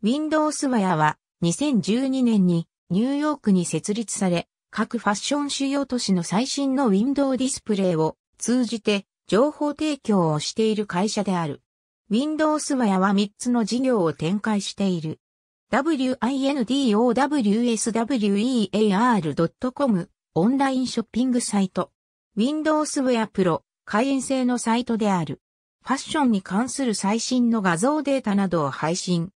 Windows マヤは2012年にニューヨークに設立され、各ファッション主要都市の最新のウィンドウディスプレイを通じて情報提供をしている会社である。Windows マヤは3つの事業を展開している。windowswear.com オンラインショッピングサイト。Windows ウェアプロ会員制のサイトである。ファッションに関する最新の画像データなどを配信。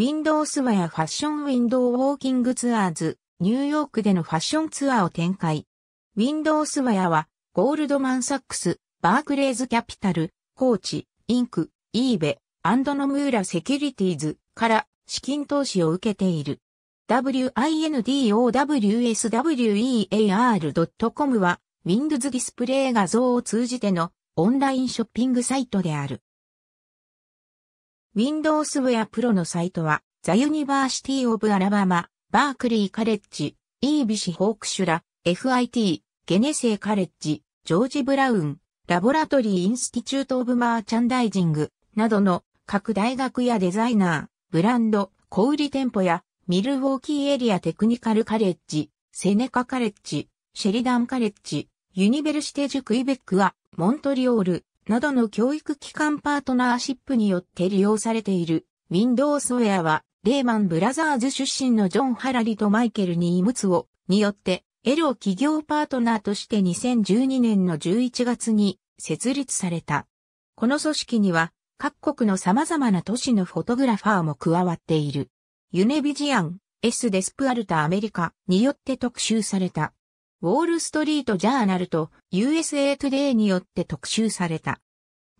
Windows マやファッションウィンドウォーキングツアーズ、ニューヨークでのファッションツアーを展開。Windows マやは、ゴールドマンサックス、バークレーズキャピタル、コーチ、インク、イーベ、アンドノムーラセキュリティーズから資金投資を受けている。windowswear.com は Windows ディスプレイ画像を通じてのオンラインショッピングサイトである。Windows Ware Pro のサイトは、ザ・ユニバーシティ・オブ・アラバマ、バークリー・カレッジ、イービシ・ホークシュラ、FIT、ゲネセイ・カレッジ、ジョージ・ブラウン、ラボラトリー・インスティチュート・オブ・マーチャンダイジング、などの各大学やデザイナー、ブランド、小売店舗や、ミルウォーキーエリアテクニカルカレッジ、セネカカレッジ、シェリダンカレッジ、ユニベルシテジュ・クイベックは、モントリオール、などの教育機関パートナーシップによって利用されている Windows Ware は、レーマンブラザーズ出身のジョン・ハラリとマイケル・ニームツをによって、エロ企業パートナーとして2012年の11月に設立された。この組織には、各国の様々な都市のフォトグラファーも加わっている。ユネビジアン、S デスプアルタアメリカによって特集された。ウォールストリートジャーナルと USA トゥデイによって特集された。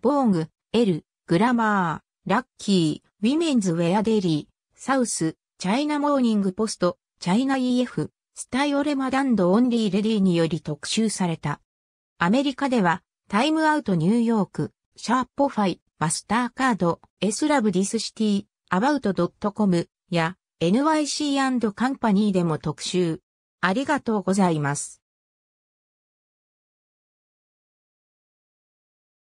ボーグ、エル、グラマー、ラッキー、ウィメンズウェアデリー、サウス、チャイナモーニングポスト、チャイナ EF、スタイオレマダンドオンリーレディにより特集された。アメリカでは、タイムアウトニューヨーク、シャーポファイ、マスターカード、エスラブディスシティ、アバウト .com や NYC& カンパニーでも特集。ありがとうございます。